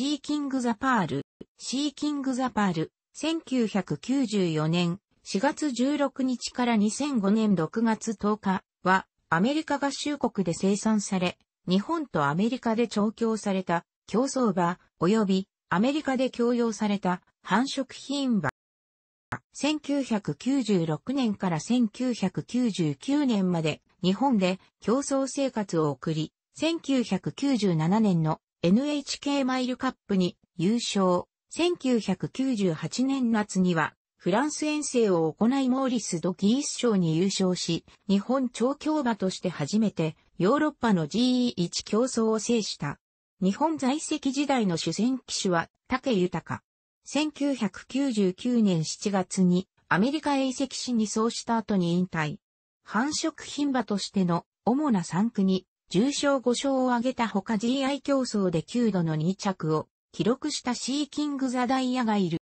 シーキング・ザ・パール、シーキング・ザ・パール、1994年4月16日から2005年6月10日は、アメリカ合衆国で生産され、日本とアメリカで調教された競走馬及びアメリカで供用された繁殖品馬。1996年から1999年まで日本で競争生活を送り、1997年の NHK マイルカップに優勝。1998年夏には、フランス遠征を行いモーリス・ド・ギース賞に優勝し、日本調教馬として初めてヨーロッパの GE1 競争を制した。日本在籍時代の主戦騎手は竹豊。1999年7月にアメリカ永騎市にそうした後に引退。繁殖品馬としての主な産区に重賞5勝を挙げたほか GI 競争で9度の2着を記録したシーキング・ザ・ダイヤがいる。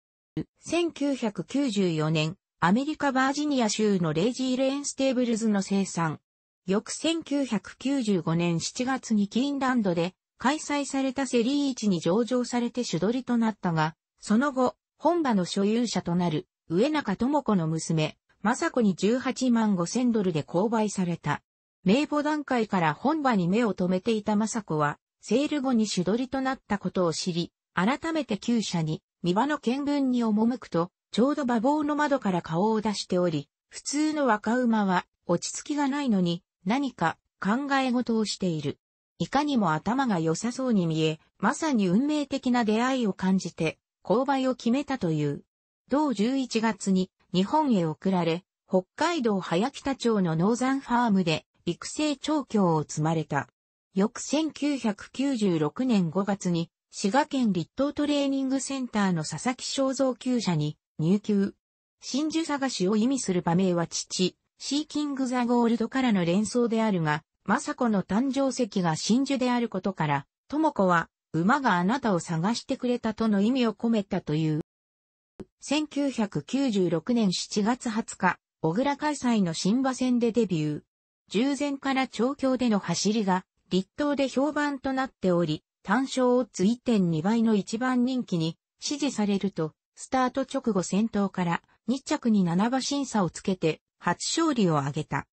1994年、アメリカ・バージニア州のレイジー・レーン・ステーブルズの生産。翌1995年7月にキーンランドで開催されたセリー1に上場されて主取りとなったが、その後、本場の所有者となる、上中智子の娘、雅子に18万5千ドルで購買された。名簿段階から本場に目を留めていた政子は、セール後に主取りとなったことを知り、改めて旧社に、三場の見聞に赴くと、ちょうど馬房の窓から顔を出しており、普通の若馬は落ち着きがないのに何か考え事をしている。いかにも頭が良さそうに見え、まさに運命的な出会いを感じて、購買を決めたという。同11月に日本へ送られ、北海道早北町のノーザンファームで育成調教を積まれた。翌1996年5月に、滋賀県立東トレーニングセンターの佐々木正造級舎に入級。真珠探しを意味する場名は父、シーキング・ザ・ゴールドからの連想であるが、政子の誕生石が真珠であることから、智子は、馬があなたを探してくれたとの意味を込めたという。1996年7月20日、小倉開催の新馬戦でデビュー。従前から調教での走りが、立東で評判となっており、単勝をつい1.2倍の一番人気に支持されると、スタート直後先頭から2着に7馬審査をつけて初勝利を挙げた。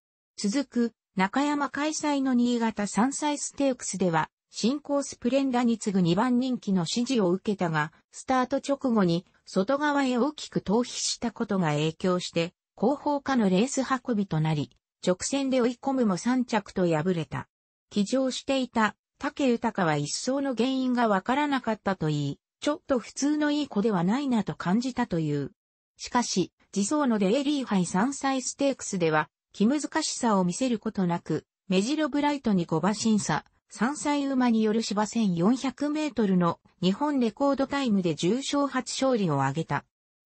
続く中山開催の新潟山歳ステークスでは、新興スプレンダに次ぐ2番人気の支持を受けたが、スタート直後に外側へ大きく逃避したことが影響して、後方下のレース運びとなり、直線で追い込むも3着と敗れた。騎乗していた竹豊は一層の原因がわからなかったと言い、ちょっと普通のいい子ではないなと感じたという。しかし、自走のデイリー杯三歳ステークスでは、気難しさを見せることなく、メジロブライトに5馬審査、三歳馬による芝1400メートルの日本レコードタイムで重賞初勝利を挙げた。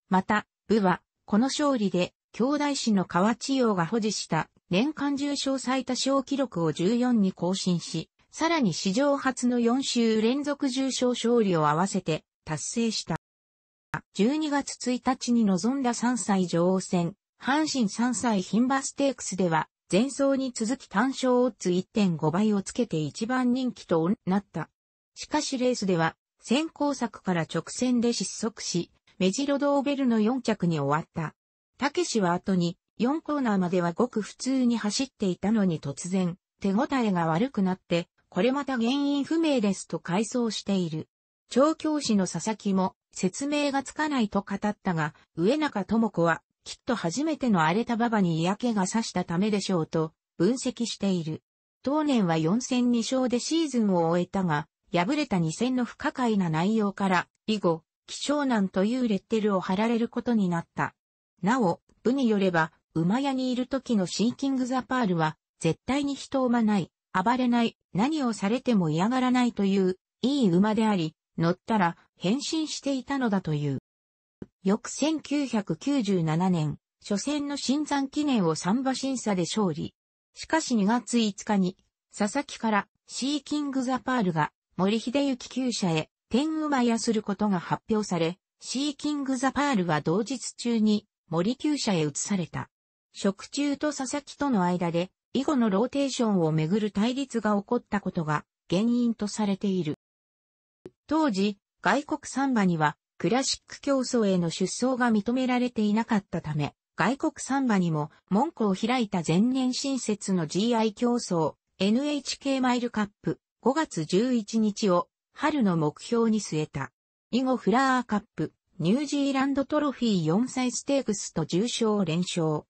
また、部は、この勝利で、兄弟子の河内洋が保持した年間重賞最多賞記録を14に更新し、さらに史上初の4週連続重賞勝利を合わせて達成した。12月1日に臨んだ3歳女王戦、阪神3歳牝馬ステークスでは、前走に続き単勝オッズ1.5倍をつけて一番人気となった。しかしレースでは、先行作から直線で失速し、メジロドーベルの4着に終わった。たけしは後に、4コーナーまではごく普通に走っていたのに突然、手応えが悪くなって、これまた原因不明ですと回想している。調教師の佐々木も説明がつかないと語ったが、上中智子は、きっと初めての荒れた馬場に嫌気がさしたためでしょうと、分析している。当年は4戦2勝でシーズンを終えたが、敗れた2戦の不可解な内容から、以後、希少難というレッテルを貼られることになった。なお、部によれば、馬屋にいる時のシーキング・ザ・パールは、絶対に人をまない、暴れない、何をされても嫌がらないという、いい馬であり、乗ったら変身していたのだという。翌1997年、初戦の新山記念を三馬審査で勝利。しかし2月5日に、佐々木からシーキング・ザ・パールが森秀幸厩舎へ天馬屋することが発表され、シーキング・ザ・パールは同日中に森厩舎へ移された。食中と佐々木との間で、以後のローテーションをめぐる対立が起こったことが原因とされている。当時、外国サンバにはクラシック競争への出走が認められていなかったため、外国サンバにも門戸を開いた前年新設の GI 競争 NHK マイルカップ5月11日を春の目標に据えた。以後フラーカップニュージーランドトロフィー4歳ステークスと重賞連勝。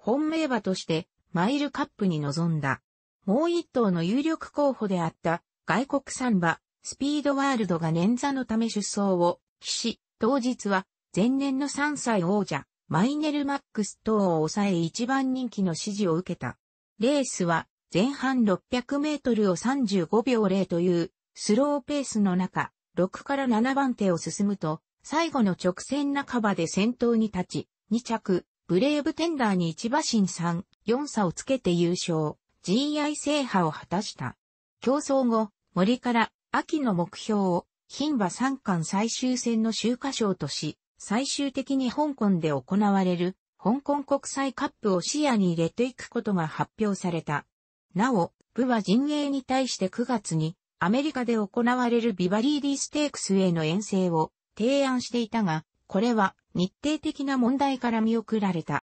本命馬としてマイルカップに臨んだ。もう一頭の有力候補であった外国産馬、スピードワールドが捻挫のため出走を、騎士、当日は前年の3歳王者、マイネル・マックス等を抑え一番人気の支持を受けた。レースは前半600メートルを35秒0というスローペースの中、6から7番手を進むと、最後の直線半ばで先頭に立ち、2着、ブレイブテンダーに1馬身3、4差をつけて優勝、GI 制覇を果たした。競争後、森から秋の目標を、牝馬三冠最終戦の秋華賞とし、最終的に香港で行われる、香港国際カップを視野に入れていくことが発表された。なお、部は陣営に対して9月に、アメリカで行われるビバリーディステークスへの遠征を提案していたが、これは日程的な問題から見送られた。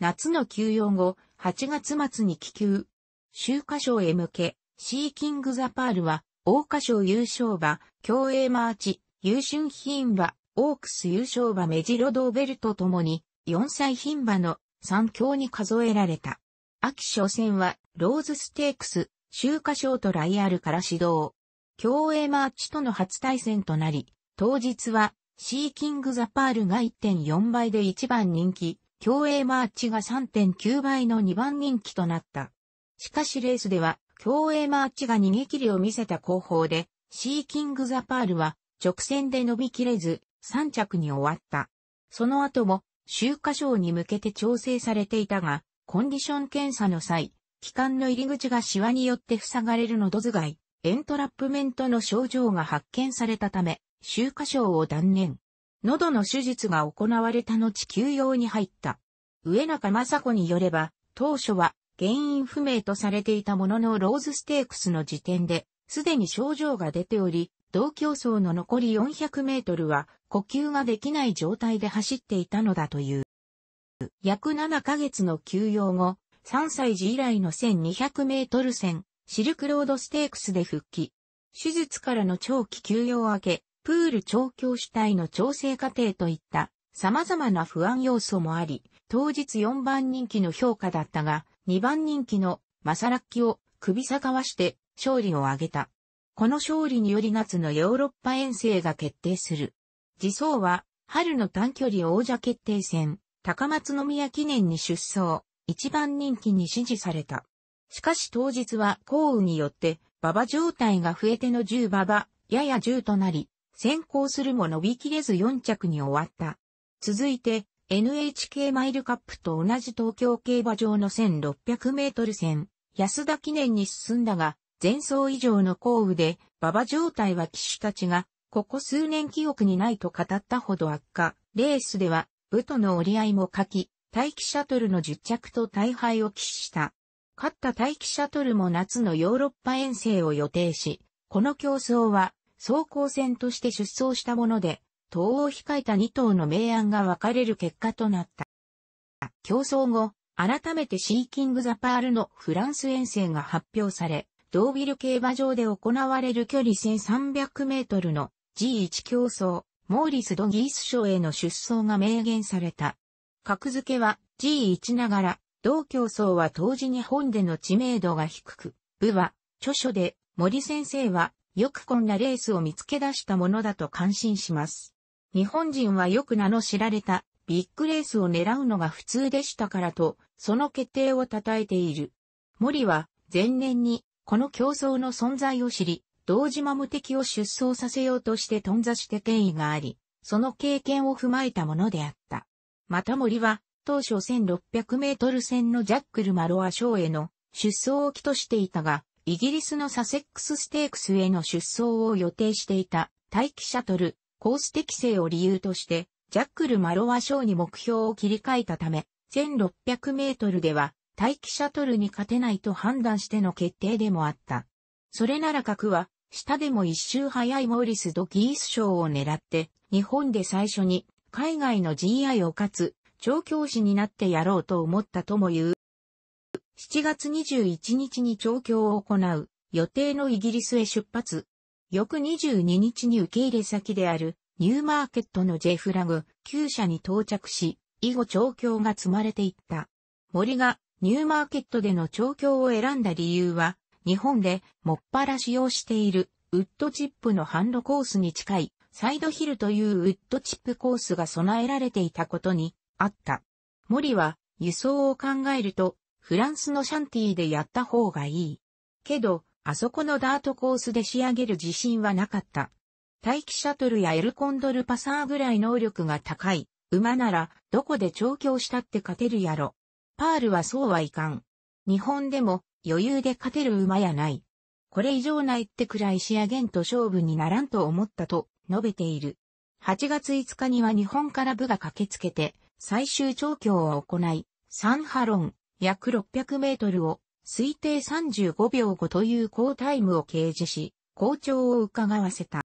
夏の休養後、8月末に帰球、秋華賞へ向け、シーキング・ザ・パールは、大花賞優勝馬、競泳マーチ、優春品馬、オークス優勝馬メジロドーベルとともに、4歳品馬の3強に数えられた。秋初戦は、ローズステークス、秋華賞とライアルから始動。競泳マーチとの初対戦となり、当日はシーキングザパールが1.4倍で1番人気、競泳マーチが3.9倍の2番人気となった。しかしレースでは、競泳マーチが逃げ切りを見せた後方で、シーキングザパールは直線で伸びきれず、3着に終わった。その後も、秋華賞に向けて調整されていたが、コンディション検査の際、機関の入り口がシワによって塞がれるのど頭蓋、エントラップメントの症状が発見されたため、周華賞を断念。喉の手術が行われた後休養に入った。上中雅子によれば、当初は原因不明とされていたもののローズステークスの時点で、すでに症状が出ており、同競争の残り400メートルは呼吸ができない状態で走っていたのだという。約7ヶ月の休養後、3歳児以来の1200メートル戦、シルクロードステークスで復帰。手術からの長期休養明け、プール調教主体の調整過程といった様々な不安要素もあり、当日4番人気の評価だったが、2番人気のマサラッキを首さかわして勝利を挙げた。この勝利により夏のヨーロッパ遠征が決定する。次走は春の短距離王者決定戦、高松宮記念に出走、1番人気に支持された。しかし当日は降雨によって馬場状態が増えての10馬場、やや10となり、先行するも伸びきれず4着に終わった。続いて、NHK マイルカップと同じ東京競馬場の1600メートル戦、安田記念に進んだが、前走以上の降雨で、馬場状態は騎手たちが、ここ数年記憶にないと語ったほど悪化。レースでは、部との折り合いも欠き、待機シャトルの10着と大敗を喫した。勝った待機シャトルも夏のヨーロッパ遠征を予定し、この競争は走行船として出走したもので、党を控えた2頭の明暗が分かれる結果となった。競争後、改めてシーキング・ザ・パールのフランス遠征が発表され、ドービル競馬場で行われる距離1300メートルの G1 競争、モーリス・ドギース賞への出走が明言された。格付けは G1 ながら、同競争は当時日本での知名度が低く、部は著書で森先生はよくこんなレースを見つけ出したものだと感心します。日本人はよく名の知られたビッグレースを狙うのが普通でしたからと、その決定を称えている。森は前年にこの競争の存在を知り、道島無敵を出走させようとして頓挫して転移があり、その経験を踏まえたものであった。また森は、当初1600メートル線のジャックル・マロア賞への出走を期としていたが、イギリスのサセックスステークスへの出走を予定していた待機シャトル、コース適正を理由として、ジャックル・マロワ賞に目標を切り替えたため、1600メートルでは待機シャトルに勝てないと判断しての決定でもあった。それなら核は、下でも一周早いモーリス・ド・ギース賞を狙って、日本で最初に海外の GI を勝つ、調教師になってやろうと思ったとも言う。7月21日に調教を行う予定のイギリスへ出発。翌22日に受け入れ先であるニューマーケットの J フラグ旧社に到着し、以後調教が積まれていった。森がニューマーケットでの調教を選んだ理由は、日本でもっぱら使用しているウッドチップのハンドコースに近いサイドヒルというウッドチップコースが備えられていたことにあった。森は輸送を考えるとフランスのシャンティーでやった方がいい。けど、あそこのダートコースで仕上げる自信はなかった。待機シャトルやエルコンドルパサーぐらい能力が高い。馬なら、どこで調教したって勝てるやろ。パールはそうはいかん。日本でも余裕で勝てる馬やない。これ以上ないってくらい仕上げんと勝負にならんと思ったと述べている。8月5日には日本から部が駆けつけて最終調教を行い、サンハロン、約600メートルを推定35秒後という好タイムを掲示し、好調を伺わせた。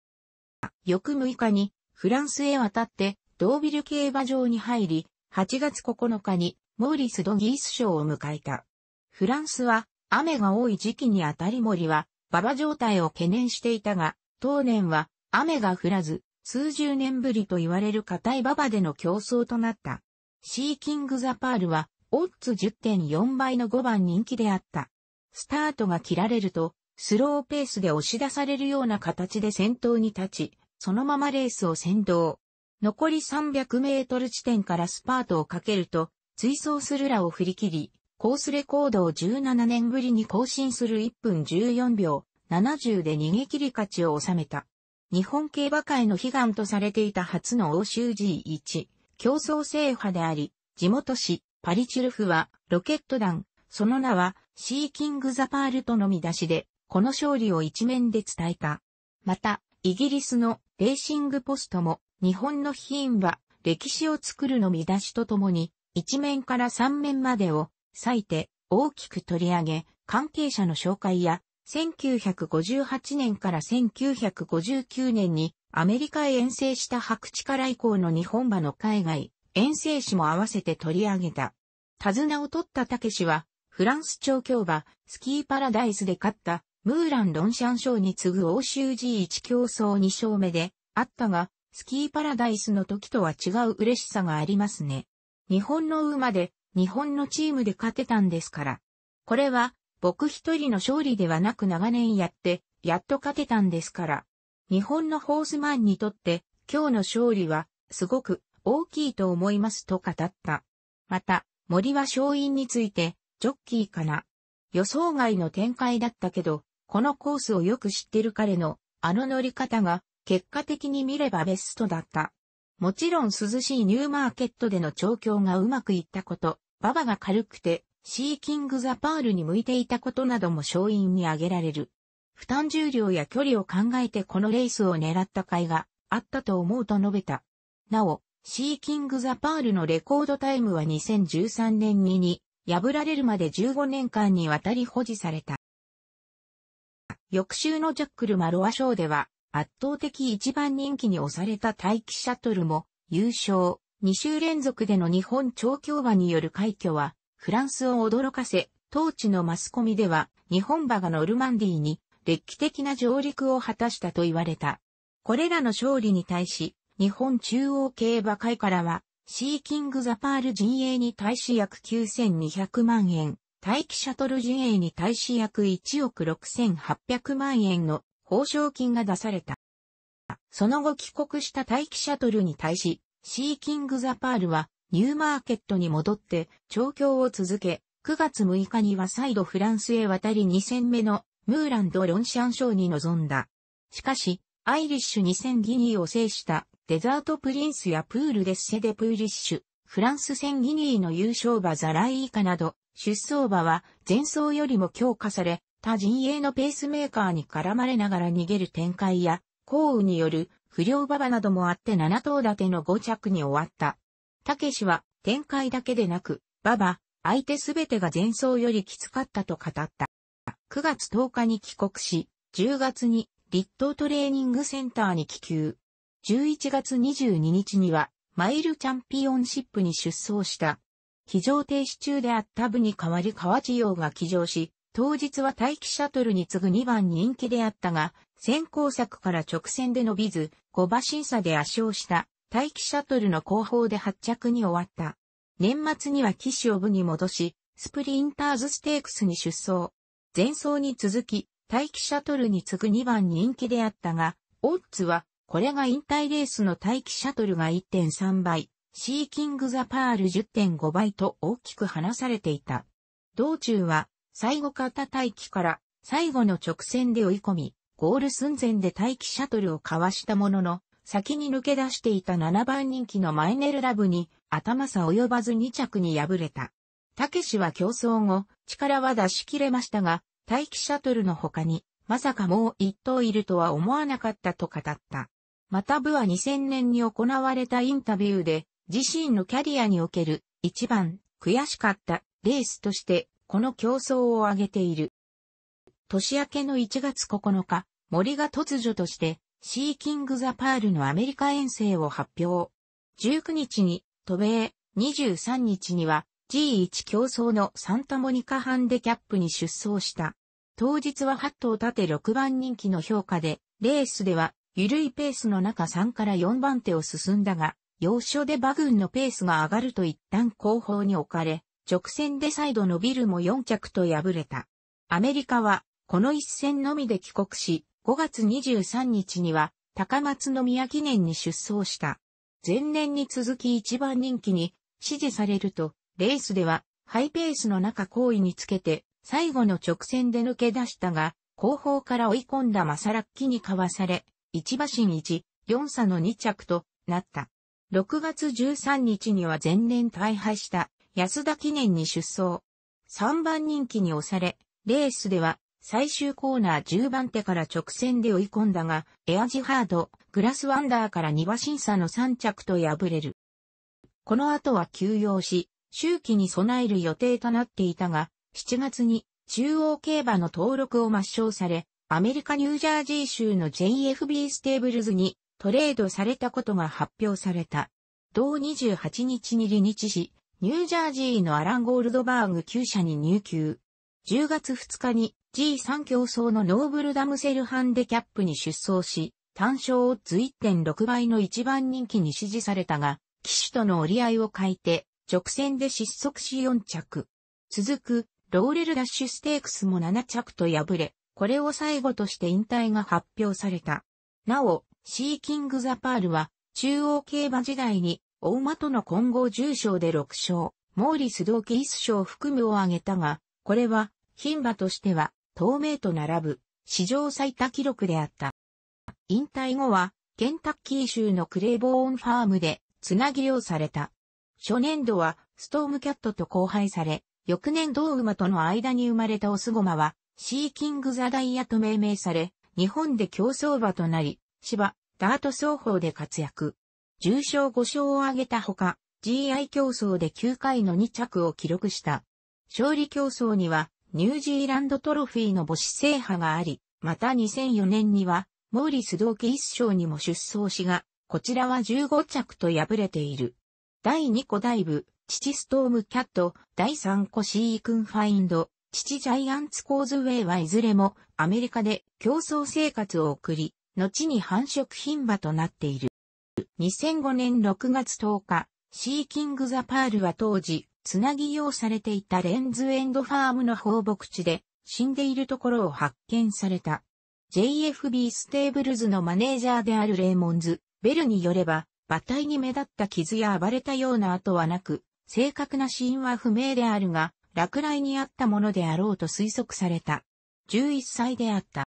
翌6日にフランスへ渡ってドービル競馬場に入り、8月9日にモーリス・ドギース賞を迎えた。フランスは雨が多い時期にあたり森は馬場状態を懸念していたが、当年は雨が降らず、数十年ぶりと言われる硬い馬場での競争となった。シーキング・ザ・パールはオッズ10.4倍の5番人気であった。スタートが切られると、スローペースで押し出されるような形で先頭に立ち、そのままレースを先導。残り300メートル地点からスパートをかけると、追走するらを振り切り、コースレコードを17年ぶりに更新する1分14秒70で逃げ切り勝ちを収めた。日本競馬界の悲願とされていた初の欧州 G1 競争制覇であり、地元市、パリチュルフはロケット弾、その名はシーキング・ザ・パールとの見出しで、この勝利を一面で伝えた。また、イギリスのレーシングポストも、日本のヒーンは歴史を作るの見出しとともに、一面から三面までを割いて大きく取り上げ、関係者の紹介や、1958年から1959年にアメリカへ遠征した白地から以降の日本馬の海外遠征史も合わせて取り上げた。手綱を取った武士は、フランス調教馬、スキーパラダイスで勝った、ムーラン・ロンシャン賞に次ぐ欧州 G1 競争2勝目で、あったが、スキーパラダイスの時とは違う嬉しさがありますね。日本の馬で、日本のチームで勝てたんですから。これは、僕一人の勝利ではなく長年やって、やっと勝てたんですから。日本のホースマンにとって、今日の勝利は、すごく大きいと思いますと語った。また、森は勝因について、ジョッキーかな。予想外の展開だったけど、このコースをよく知ってる彼の、あの乗り方が、結果的に見ればベストだった。もちろん涼しいニューマーケットでの調教がうまくいったこと、馬場が軽くて、シーキングザパールに向いていたことなども勝因に挙げられる。負担重量や距離を考えてこのレースを狙った甲斐があったと思うと述べた。なお、シーキング・ザ・パールのレコードタイムは2013年2に破られるまで15年間にわたり保持された。翌週のジャックル・マロア賞では、圧倒的一番人気に押された待機シャトルも優勝。2週連続での日本調教馬による快挙は、フランスを驚かせ、当地のマスコミでは、日本馬がノルマンディーに、歴史的な上陸を果たしたと言われた。これらの勝利に対し、日本中央競馬会からは、シーキングザパール陣営に対し約9200万円、待機シャトル陣営に対し約1億6800万円の報奨金が出された。その後帰国した待機シャトルに対し、シーキングザパールはニューマーケットに戻って調教を続け、9月6日には再度フランスへ渡り2戦目のムーランド・ロンシャン賞に臨んだ。しかし、アイリッシュ2000ギニーを制したデザートプリンスやプールデッセデプーリッシュ、フランス戦ギニーの優勝馬ザライーカなど、出走馬は前走よりも強化され、他陣営のペースメーカーに絡まれながら逃げる展開や、降雨による不良馬場などもあって7頭立ての5着に終わった。たけしは展開だけでなく、馬場、相手すべてが前走よりきつかったと語った。9月10日に帰国し、10月に立東トレーニングセンターに帰球。11月22日には、マイルチャンピオンシップに出走した。非乗停止中であった部に代わり河内洋が騎乗し、当日は待機シャトルに次ぐ2番人気であったが、先行策から直線で伸びず、5馬審査で圧勝した待機シャトルの後方で発着に終わった。年末には騎士を部に戻し、スプリンターズステークスに出走。前走に続き、待機シャトルに次ぐ2番人気であったが、オッズはこれが引退レースの待機シャトルが1.3倍、シーキングザパール10.5倍と大きく離されていた。道中は、最後方待機から最後の直線で追い込み、ゴール寸前で待機シャトルをかわしたものの、先に抜け出していた7番人気のマイネルラブに頭差及ばず2着に敗れた。たけしは競争後、力は出し切れましたが、待機シャトルの他に、まさかもう一頭いるとは思わなかったと語った。また部は2000年に行われたインタビューで、自身のキャリアにおける一番悔しかったレースとして、この競争を挙げている。年明けの1月9日、森が突如として、シーキング・ザ・パールのアメリカ遠征を発表。19日に、渡米、23日には、G1 競争のサンタモニカハンデキャップに出走した。当日は8頭立て6番人気の評価で、レースではゆるいペースの中3から4番手を進んだが、要所で馬群のペースが上がると一旦後方に置かれ、直線で再度伸びるも4着と敗れた。アメリカは、この一戦のみで帰国し、5月23日には、高松宮記念に出走した。前年に続き一番人気に、支持されると、レースでは、ハイペースの中行位につけて、最後の直線で抜け出したが、後方から追い込んだマサラッキにかわされ、1馬身1、4差の2着となった。6月13日には前年大敗した安田記念に出走。3番人気に押され、レースでは最終コーナー10番手から直線で追い込んだが、エアジハード、グラスワンダーから2馬審差の3着と敗れる。この後は休養し、周期に備える予定となっていたが、7月に中央競馬の登録を抹消され、アメリカニュージャージー州の JFB ステーブルズにトレードされたことが発表された。同28日に離日し、ニュージャージーのアラン・ゴールドバーグ9社に入球。10月2日に G3 競争のノーブルダムセルハンデキャップに出走し、単勝オッズ1.6倍の一番人気に支持されたが、騎手との折り合いを欠いて、直線で失速し4着。続く、ローレルダッシュステークスも7着と敗れ、これを最後として引退が発表された。なお、シーキング・ザ・パールは、中央競馬時代に、大馬との混合重賞で6勝、モーリス・ドーキー勝を含むを挙げたが、これは、牝馬としては、透明と並ぶ、史上最多記録であった。引退後は、ケンタッキー州のクレーボーンファームで、つなぎをされた。初年度は、ストームキャットと交配され、翌年同馬との間に生まれたオスゴマは、シーキング・ザ・ダイヤと命名され、日本で競争馬となり、芝、ダート双方で活躍。重賞5勝を挙げたほか、GI 競争で9回の2着を記録した。勝利競争には、ニュージーランドトロフィーの母子制覇があり、また2004年には、モーリス同期一賞にも出走しが、こちらは15着と敗れている。第2個ダイブ、父ストームキャット、第3個シークンファインド、父ジャイアンツコーズウェイはいずれもアメリカで競争生活を送り、後に繁殖牝馬となっている。2005年6月10日、シーキングザパールは当時、つなぎ用されていたレンズエンドファームの放牧地で、死んでいるところを発見された。JFB ステーブルズのマネージャーであるレーモンズ、ベルによれば、馬体に目立った傷や暴れたような跡はなく、正確な死因は不明であるが、落雷にあったものであろうと推測された。11歳であった。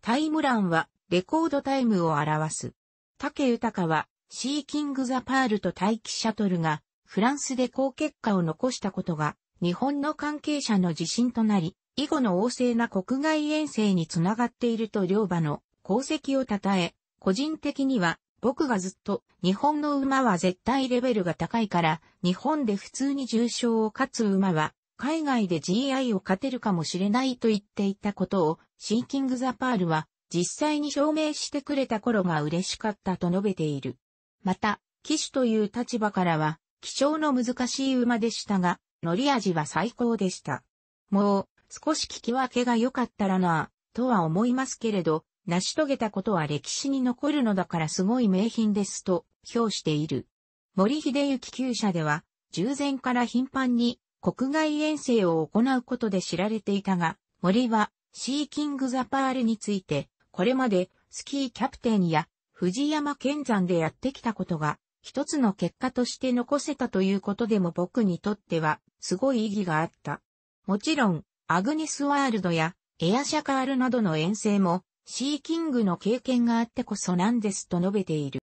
タイム欄はレコードタイムを表す。竹豊はシーキング・ザ・パールと待機シャトルがフランスで好結果を残したことが日本の関係者の自信となり、以後の旺盛な国外遠征につながっていると両馬の功績を称え、個人的には僕がずっと、日本の馬は絶対レベルが高いから、日本で普通に重賞を勝つ馬は、海外で GI を勝てるかもしれないと言っていたことを、シーキング・ザ・パールは、実際に証明してくれた頃が嬉しかったと述べている。また、騎手という立場からは、気象の難しい馬でしたが、乗り味は最高でした。もう、少し聞き分けが良かったらなぁ、とは思いますけれど、成し遂げたことは歴史に残るのだからすごい名品ですと評している。森秀幸旧社では、従前から頻繁に国外遠征を行うことで知られていたが、森はシーキングザパールについて、これまでスキーキャプテンや藤山健山でやってきたことが、一つの結果として残せたということでも僕にとっては、すごい意義があった。もちろん、アグニスワールドやエアシャカールなどの遠征もシーキングの経験があってこそなんですと述べている。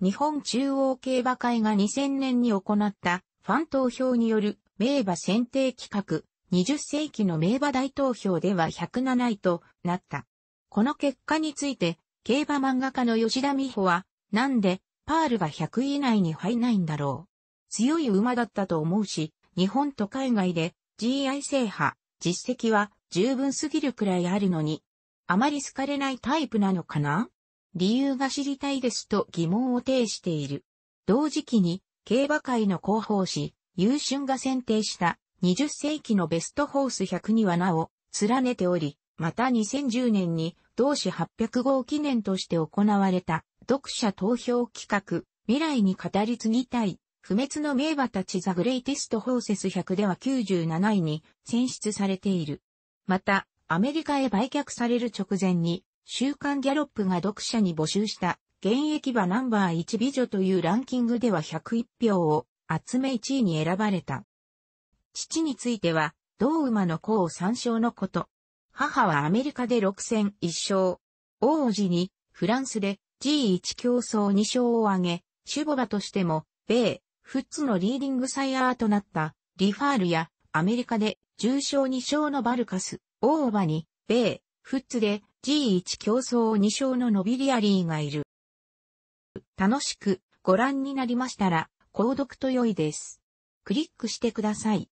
日本中央競馬会が2000年に行ったファン投票による名馬選定企画20世紀の名馬大投票では107位となった。この結果について競馬漫画家の吉田美穂はなんでパールが100位以内に入ないんだろう。強い馬だったと思うし、日本と海外で GI 制覇、実績は十分すぎるくらいあるのに、あまり好かれないタイプなのかな理由が知りたいですと疑問を呈している。同時期に競馬界の広報誌、優春が選定した20世紀のベストホース100には名を連ねており、また2010年に同誌800号記念として行われた読者投票企画、未来に語り継ぎたい、不滅の名馬たちザ・グレイテスト・ホーセス100では97位に選出されている。また、アメリカへ売却される直前に、週刊ギャロップが読者に募集した、現役馬ナンバー1美女というランキングでは101票を集め1位に選ばれた。父については、同馬の子を参照のこと。母はアメリカで6戦1勝。王子に、フランスで G1 競争2勝を挙げ、シュボバとしても、米、フッツのリーディングサイアーとなった、リファールや、アメリカで重賞2勝のバルカス、大場に、米、フッツで G1 競争2勝のノビリアリーがいる。楽しくご覧になりましたら、購読と良いです。クリックしてください。